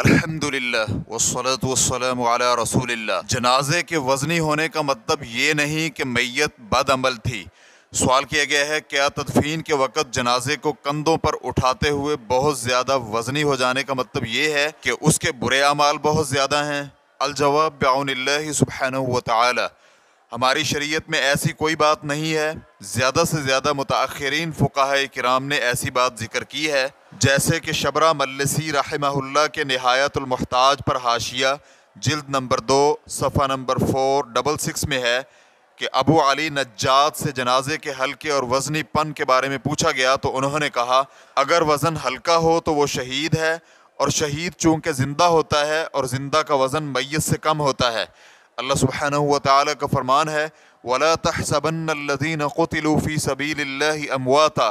अल्हम्दुलिल्लाह वसलत वसलम रसूलिल्लाह जनाजे के वजनी होने का मतलब ये नहीं कि मैत बदअमल थी सवाल किया गया है क्या तदफीन के वक़्त जनाजे को कंधों पर उठाते हुए बहुत ज़्यादा वजनी हो जाने का मतलब ये है कि उसके बुरे अमाल बहुत ज़्यादा हैं अलजवाब बाउनल्ला सुबहन वाली हमारी शरीय में ऐसी कोई बात नहीं है ज़्यादा से ज़्यादा मुतान फकाह कराम ने ऐसी बात जिक्र की है जैसे कि शबरा मलसी रहमहुल्ला के नहायतमहताज पर हाशिया जल्द नंबर दो सफ़ा नंबर फोर डबल सिक्स में है कि अबू अली नज्जात से जनाजे के हल्के और वज़नी पन के बारे में पूछा गया तो उन्होंने कहा अगर वज़न हल्का हो तो वो शहीद है और शहीद चूँकि ज़िंदा होता है और ज़िंदा का वज़न मैत से कम होता है अल्लाह सुबहन ताली का फरमान है वला तहसबन लदीन कतलूफ़ी सबील अमवाता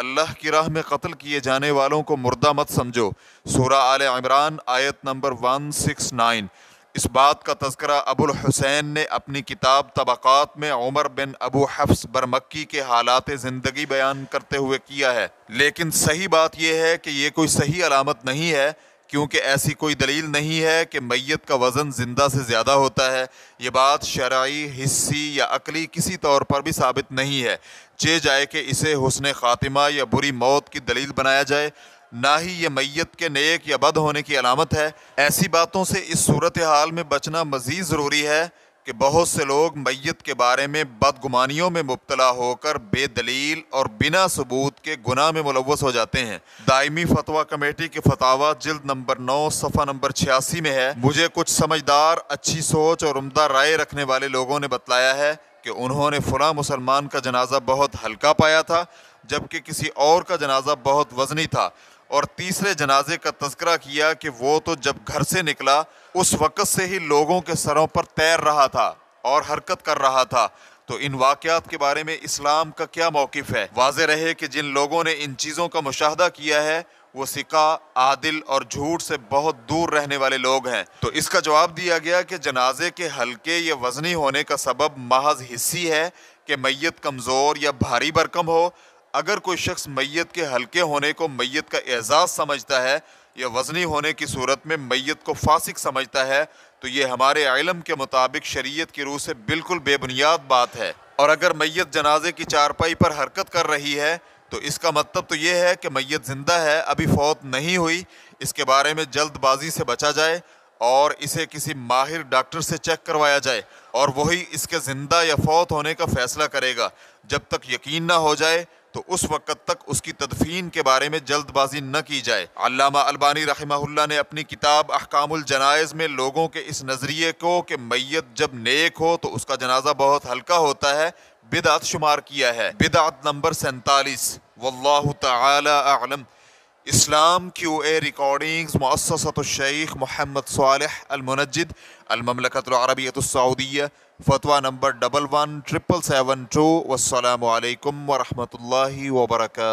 अल्लाह की राह में कत्ल किए जाने वालों को मुर्दा मत समझो सूरा आल इमरान आयत नंबर 169 इस बात का तस्करा अबुल हुसैन ने अपनी किताब तबक़ात में उमर बिन अबू हफ्स बरमक्की के हालात ज़िंदगी बयान करते हुए किया है लेकिन सही बात यह है कि ये कोई सही अलामत नहीं है क्योंकि ऐसी कोई दलील नहीं है कि मैत का वज़न ज़िंदा से ज़्यादा होता है ये बात शराइ हिस्सी या अकली किसी तौर पर भी साबित नहीं है चे जाए कि इसे हुसन ख़ातिमा या बुरी मौत की दलील बनाया जाए ना ही ये मैत के नेक या बद होने की अलामत है ऐसी बातों से इस सूरत हाल में बचना मज़ीद ज़रूरी है कि बहुत से लोग मैत के बारे में बदगुमानियों में मुबतला होकर बेदलील और बिना सबूत के गुना में मुलवस हो जाते हैं दायमी फतवा कमेटी के फतावा जल्द नंबर नौ सफ़ा नंबर छियासी में है मुझे कुछ समझदार अच्छी सोच और उमदा राय रखने वाले लोगों ने बतलाया है कि उन्होंने फुला मुसलमान का जनाजा बहुत हल्का पाया था जबकि किसी और का जनाजा बहुत वजनी था और तीसरे जनाजे का तस्करा किया कि वो तो जब घर से निकला उस वक़्त से ही लोगों के सरों पर तैर रहा था और हरकत कर रहा था तो इन वाक़ात के बारे में इस्लाम का क्या मौकफ है वाज रहे कि जिन लोगों ने इन चीज़ों का मुशाह किया है वो सिका आदिल और झूठ से बहुत दूर रहने वाले लोग हैं तो इसका जवाब दिया गया कि जनाजे के हल्के या वजनी होने का सबब महज हिस्सी है कि मैयत कमज़ोर या भारी बरकम हो अगर कोई शख्स मैयत के हल्के होने को मैयत का एजाज़ समझता है या वजनी होने की सूरत में मैयत को फासिक समझता है तो ये हमारे इलम के मुताबिक शरीयत की रूह से बिल्कुल बेबुनियाद बात है और अगर मैयत जनाजे की चारपाई पर हरकत कर रही है तो इसका मतलब तो ये है कि मैत ज़िंदा है अभी फौत नहीं हुई इसके बारे में जल्दबाजी से बचा जाए और इसे किसी माहिर डॉक्टर से चेक करवाया जाए और वही इसके ज़िंदा या फौत होने का फ़ैसला करेगा जब तक यकीन ना हो जाए तो उस वक़्त तक उसकी तदफीन के बारे में जल्दबाजी न की जाए अल्लामा अलबानी रहमहुल्ला ने अपनी किताब अहकामुल जनाइज में लोगों के इस नज़रिए को कि मैत जब नेक हो तो उसका जनाजा बहुत हल्का होता है बिदात शुमार किया है बिदात नंबर सैंतालीस वल्लाह तलम इस्लाम क्यू ए रिकॉर्डिंग मौससत शेख मोहम्मद साल अलमनजद अलममलकत अरबियत सऊदिया फतवा number double one triple seven two वालकम वरहमल वर्का